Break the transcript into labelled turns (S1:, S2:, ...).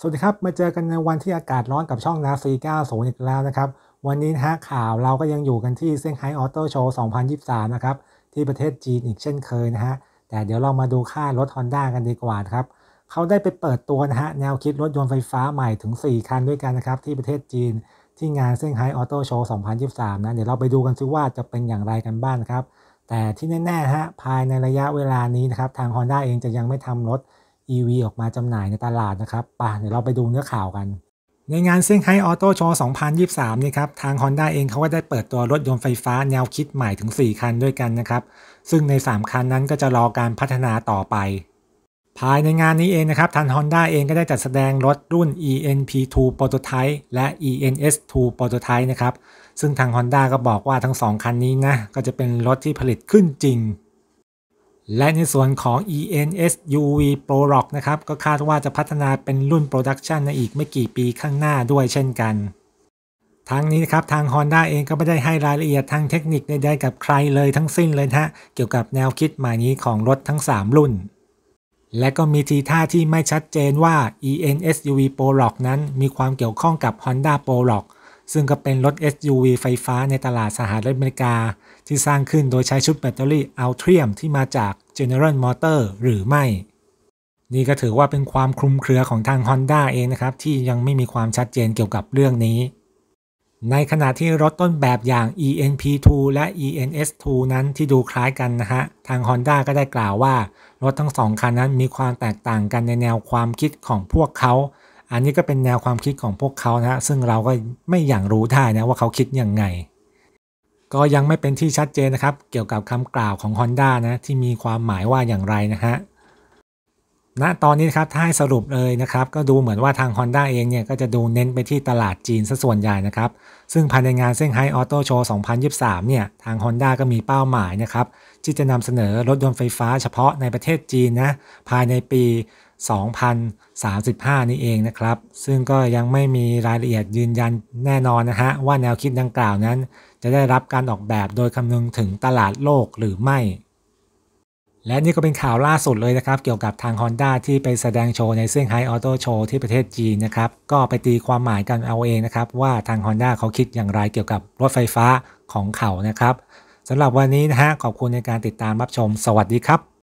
S1: สวัสดีครับ มาเจอกันในวันที่อากาศร้อนกับช่องนาซีก้า0อีกแล้วนะครับ วันนี้นะฮะข่าวเราก็ยังอยู่กันที่เซี่ยงไฮ้ออโต้โชว์ 2023 นะครับ ที่ประเทศจีนอีกเช่นเคยนะฮะ แต่เดี๋ยวเรามาดูค่ารถฮอนด้ากันดีกว่าครับเขาได้ไปเปิดตัวนะฮะ แนวคิดรถยนต์ไฟฟ้าใหม่ถึง 4 คันด้วยกันนะครับที่ประเทศจีนที่งานเซี่ยงไฮ้ออโต้โชว์2023นะเดี๋ยวเราไปดูกันซิว่าจะเป็นอย่างไรกันบ้างครับ แต่ที่แน่ๆฮะภายในระยะเวลานี้นะครับทางฮอนด้าเองจะยังไม่ทำรถ EV ออกมาจำหน่ายในตลาดนะครับป่ะเดี๋ยวเราไปดูเนื้อข่าวกัน ในงานเซี่ยงไฮ้ออโต้โชว์2023นี่ครับทาง Honda เองเขาก็ได้เปิดตัวรถยนต์ไฟฟ้าแนวคิดใหม่ถึง 4 คันด้วยกันนะครับ ซึ่งใน 3 คันนั้นก็จะรอการพัฒนาต่อไป ภายในงานนี้เองนะครับ ทาง Honda เองก็ได้จัดแสดงรถรุ่น ENP2 Prototype และ ENS2 Prototype นะครับซึ่งทาง Honda ก็บอกว่าทั้ง2คันนี้นะก็จะเป็นรถที่ผลิตขึ้นจริงและในส่วนของ ENS UV Pro Rock นะครับ ก็คาดว่าจะพัฒนาเป็นรุ่นโปรดักชันในอีกไม่กี่ปีข้างหน้าด้วยเช่นกัน ทั้งนี้นะครับ ทาง Honda เองก็ไม่ได้ให้รายละเอียดทางเทคนิคใดๆกับใครเลยทั้งสิ้นเลยนะฮะ เกี่ยวกับแนวคิดใหม่นี้ของรถทั้ง 3 รุ่น และก็มีทีท่าที่ไม่ชัดเจนว่า ENS UV Pro Rock นั้นมีความเกี่ยวข้องกับ Honda Pro Rock ซึ่งก็เป็นรถ SUV ไฟฟ้าในตลาดสหรัฐอเมริกา ที่สร้างขึ้นโดยใช้ชุดแบตเตอรี่อัลเทียมที่มาจาก General Motor หรือไม่ นี่ก็ถือว่าเป็นความคลุมเครือของทาง Honda เองนะครับที่ยังไม่มีความชัดเจนเกี่ยวกับเรื่องนี้ ในขณะที่รถต้นแบบอย่าง ENP2 และ ENS2 นั้นที่ดูคล้ายกันนะฮะทาง Honda ก็ได้กล่าวว่า รถทั้งสองคันนั้นมีความแตกต่างกันในแนวความคิดของพวกเขาอันนี้ก็เป็นแนวความคิดของพวกเขานะ ซึ่งเราก็ไม่อย่างรู้ได้นะ ว่าเขาคิดยังไง ก็ยังไม่เป็นที่ชัดเจนนะครับ เกี่ยวกับคำกล่าวของ Honda นะ ที่มีความหมายว่าอย่างไรนะฮะณตอนนี้ครับถ้าให้สรุปเลยนะครับก็ดูเหมือนว่าทาง Honda เองเนี่ยก็จะดูเน้นไปที่ตลาดจีนซะส่วนใหญ่นะครับ ซึ่งภายในงานเซี่ยงไฮ้ออโต้โชว์2023 เนี่ยทาง Honda ก็มีเป้าหมายนะครับ ที่จะนำเสนอรถยนต์ไฟฟ้าเฉพาะในประเทศจีนนะ ภายในปี 2035 นี่เองนะครับ ซึ่งก็ยังไม่มีรายละเอียดยืนยันแน่นอนนะฮะ ว่าแนวคิดดังกล่าวนั้น จะได้รับการออกแบบโดยคำนึงถึงตลาดโลกหรือไม่และนี่ก็เป็นข่าวล่าสุดเลยนะครับ เกี่ยวกับทาง Honda ที่ไปแสดงโชว์ในเซี่ยงไฮ้ออโต้โชว์ที่ประเทศจีนนะครับ ก็ไปตีความหมายกันเอาเองนะครับ ว่าทาง Honda เขาคิดอย่างไรเกี่ยวกับรถไฟฟ้าของเขานะครับสำหรับวันนี้นะฮะขอบคุณในการติดตามรับชมสวัสดีครับ